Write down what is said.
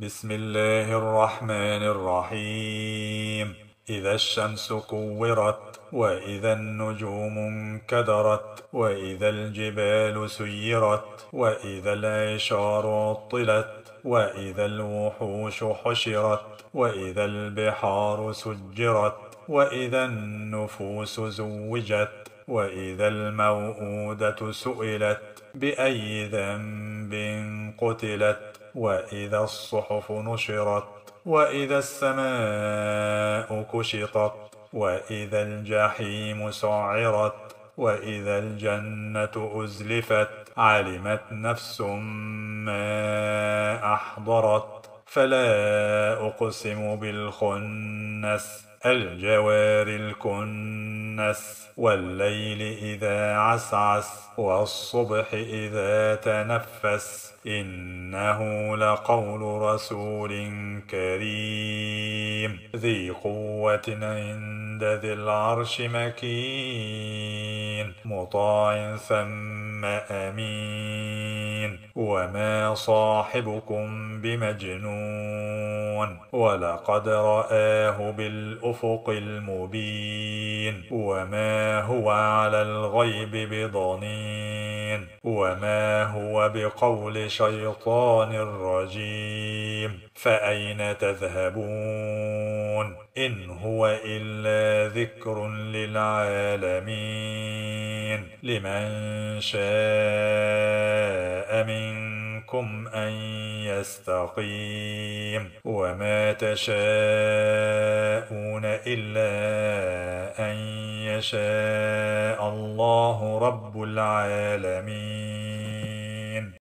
بسم الله الرحمن الرحيم إذا الشمس كورت وإذا النجوم انكدرت وإذا الجبال سيرت وإذا العشار طلت وإذا الوحوش حشرت وإذا البحار سجرت وإذا النفوس زوجت وإذا الموءودة سئلت بأي ذنب قتلت وإذا الصحف نشرت وإذا السماء كشطت وإذا الجحيم سعرت وإذا الجنة أزلفت علمت نفس ما أحضرت فلا أقسم بالخنس الجوار الكنس والليل إذا عسعس والصبح إذا تنفس إنه لقول رسول كريم ذي قوة عند عند ذي العرش مكين مطاع ثم امين وما صاحبكم بمجنون ولقد راه بالافق المبين وما هو على الغيب بضنين الرجيم وما هو بقول شيطان رجيم فأين تذهبون إن هو إلا ذكر للعالمين لمن شاء منكم أن يستقيم وما تشاءون إلا أن يشاء الله رب العالمين